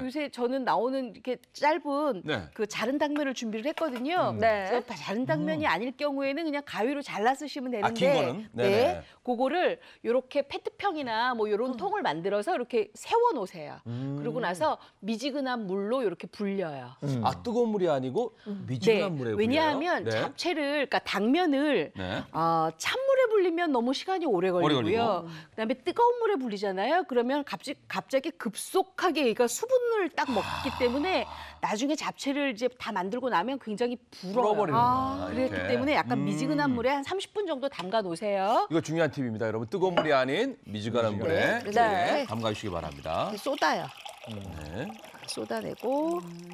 네. 요새 저는 나오는 이렇게 짧은 네. 그 자른 당면을 준비를 했거든요. 음. 네. 그래서 자른 당면이 음. 아닐 경우에는 그냥 가위로 잘라 쓰시면 아, 되는데 아, 네. 그거를 요렇게 페트병이나 뭐 요런 음. 통을 만들어서 이렇게 세워 놓으세요. 음. 그러고 나서 미지근한 물로 이렇게 불려요. 음. 아 뜨거운 물이 아니고 음. 미지근한 네. 물에 불려요? 왜냐하면 네. 잡채를 그러니까 당면을 네. 어, 찬물에 불리면 너무 시간이 오래 걸리고요. 오래 걸리고. 그다음에 뜨거운 물에 불리잖아요. 그러면 갑자기, 갑자기 급속하게 얘가 그러니까 수분을 딱 먹기 때문에 나중에 잡채를 이제 다 만들고 나면 굉장히 불어요. 버 아, 그렇기 때문에 약간 음. 미지근한 물에 한 30분 정도 담가 놓으세요. 이거 중요한 팁입니다. 여러분 뜨거운 물이 아닌 미지근한 네, 물에 네. 네. 담가 주시기 바랍니다. 쏟아요. 네. 쏟아내고 음.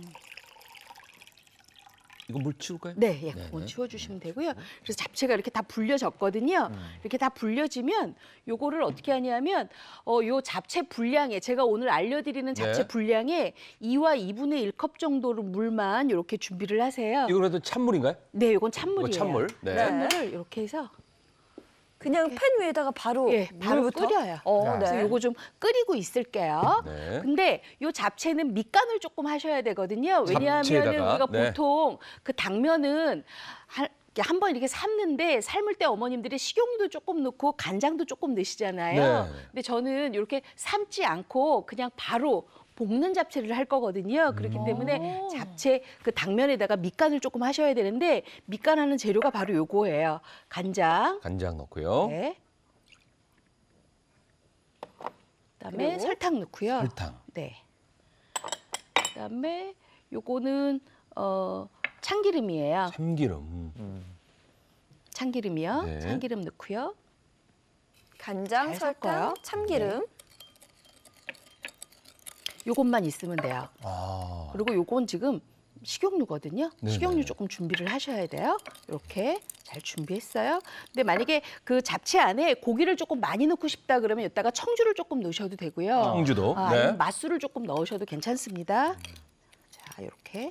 이거물 치울까요? 네, 예, 네. 그건 치워주시면 네. 되고요. 네. 그래서 잡채가 이렇게 다 불려졌거든요. 음. 이렇게 다 불려지면 요거를 어떻게 하냐면 어, 요 잡채 분량에 제가 오늘 알려드리는 잡채 네. 분량에 2와 2분의 1컵 정도로 물만 이렇게 준비를 하세요. 이거 그도 찬물인가요? 네, 요건 찬물이에요. 이거 찬물. 네. 찬물을 이렇게 해서 그냥 팬 위에다가 바로 예, 바로 물부 끓여요. 어, 네. 그 요거 좀 끓이고 있을게요. 네. 근데 요 잡채는 밑간을 조금 하셔야 되거든요. 왜냐하면 잡 네. 우리가 네. 보통 그 당면은 한- 한번 이렇게 삶는데 삶을 때 어머님들이 식용유도 조금 넣고 간장도 조금 넣으시잖아요. 네. 근데 저는 이렇게 삶지 않고 그냥 바로 볶는 잡채를 할 거거든요. 그렇기 음. 때문에 잡채 그 당면에다가 밑간을 조금 하셔야 되는데 밑간하는 재료가 바로 요거예요. 간장. 간장 넣고요. 네. 그다음에 그리고 설탕 넣고요. 설탕. 네. 그다음에 요거는 어 참기름이에요. 참기름. 음. 참기름이요. 네. 참기름 넣고요. 간장, 설탕, 섞어 참기름. 네. 요것만 있으면 돼요. 아. 그리고 요건 지금 식용유거든요. 네네. 식용유 조금 준비를 하셔야 돼요. 이렇게 잘 준비했어요. 근데 만약에 그 잡채 안에 고기를 조금 많이 넣고 싶다 그러면 여기다가 청주를 조금 넣으셔도 되고요. 청주도. 아, 네. 맛술을 조금 넣으셔도 괜찮습니다. 음. 자, 이렇게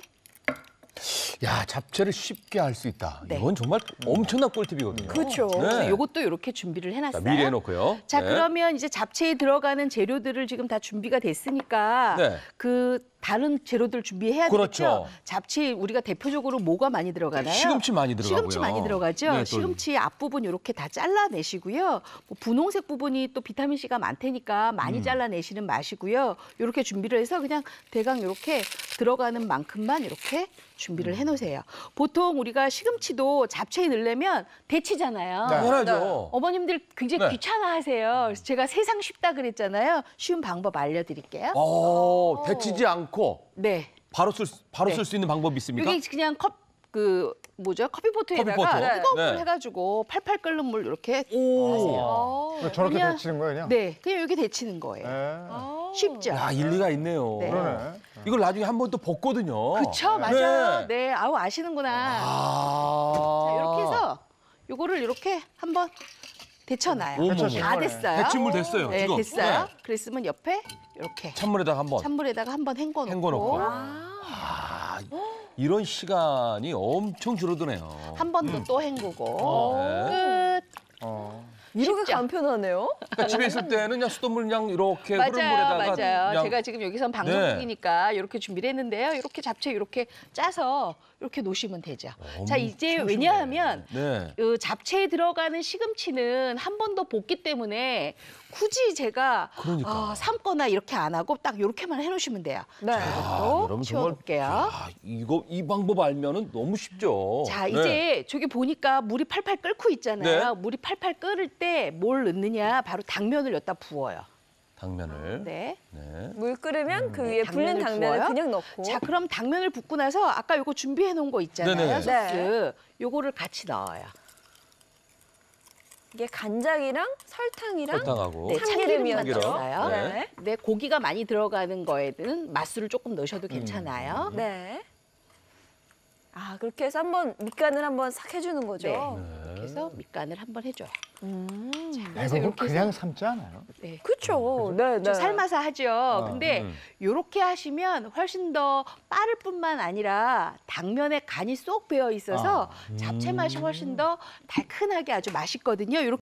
야 잡채를 쉽게 할 수 있다. 네. 이건 정말 엄청난 꿀팁이거든요. 그렇죠. 네. 이것도 이렇게 준비를 해놨어요. 자, 미리 놓고요자 네. 그러면 이제 잡채에 들어가는 재료들을 지금 다 준비가 됐으니까 네. 그 다른 재료들 준비해야 그렇죠. 되겠죠. 잡채 우리가 대표적으로 뭐가 많이 들어가나요? 시금치 많이 들어가고요. 시금치 많이 들어가죠. 네, 시금치 앞부분 이렇게 다 잘라내시고요. 뭐 분홍색 부분이 또 비타민 C가 많다니까 많이 음. 잘라내시는 마시고요. 이렇게 준비를 해서 그냥 대강 이렇게 들어가는 만큼만 이렇게 준비를 음. 해놓으세요. 보통 우리가 시금치도 잡채에 넣으려면 데치잖아요. 당연하죠. 네, 네. 어머님들 굉장히 네. 귀찮아하세요. 제가 세상 쉽다 그랬잖아요. 쉬운 방법 알려드릴게요. 어, 데치지 않고 않고 네. 바로 쓸 바로 네. 쓸수 있는 방법이 있습니까? 이게 그냥 컵 그 뭐죠? 커피포트에다가 커피포트. 뜨거운 물 네. 해가지고 팔팔 끓는 물 이렇게 하세요. 그 저렇게 그냥- 데치는 거예요, 그냥? 네, 그냥 여기 데치는 거예요. 네. 아. 아. 쉽죠. 야 일리가 있네요. 네. 그러네. 이걸 나중에 한 번또 볶거든요. 그쵸, 네. 맞아요. 네, 아우 아시는구나. 아. 자, 이렇게 해서 요거를 이렇게 한 번 데쳐놔요. 다 됐어요. 데친 물 됐어요. 네, 지금. 됐어요. 그랬으면 옆에 이렇게 찬물에다가 한번 찬물에다가 한번 헹궈 놓고, 헹궈놓고. 아. 아, 이런 시간이 엄청 줄어드네요. 한 번 더또 음. 헹구고. 어. 네. 끝. 이렇게 쉽죠? 간편하네요. 그러니까 집에 있을 때는 그냥 수돗물 그냥 이렇게 흐른 물에다가 맞아요. 그냥... 제가 지금 여기선 방송 네. 이니까 이렇게 준비를 했는데요. 이렇게 잡채 이렇게 짜서 이렇게 놓으시면 되죠. 자 이제 참신네. 왜냐하면 네. 그 잡채에 들어가는 시금치는 한 번 더 볶기 때문에 굳이 제가 그러니까. 어, 삶거나 이렇게 안 하고 딱 이렇게만 해놓으시면 돼요. 네. 자, 여러치워놓게요 아, 이거 이 방법 알면은 너무 쉽죠. 자 네. 이제 네. 저기 보니까 물이 팔팔 끓고 있잖아요. 네. 물이 팔팔 끓을 때뭘 넣느냐? 바로 당면을 넣다 부어요. 당면을. 네. 네. 물 끓으면 그 위에 불린 당면을 부어요? 그냥 넣고. 자, 그럼 당면을 붓고 나서 아까 요거 준비해 놓은 거 있잖아요. 네네 소스. 네. 요거를 같이 넣어요. 이게 간장이랑 설탕이랑 설탕하고. 네, 참기름이랑 참기름이었죠. 들어요 네. 네. 네, 고기가 많이 들어가는 거에는 맛술을 조금 넣으셔도 괜찮아요. 음, 음, 음. 네. 아 그렇게 해서 한번 밑간을 한번 싹 해주는 거죠. 네. 이렇게 네. 해서 밑간을 한번 해줘요. 음. 대부분 아, 이렇게 그냥 삶지 않아요? 네. 그렇죠. 네, 네. 삶아서 하죠. 아, 근데 음. 요렇게 하시면 훨씬 더 빠를 뿐만 아니라 당면에 간이 쏙 배어 있어서 아. 잡채 맛이 훨씬 음. 더 달큰하게 아주 맛있거든요. 요렇게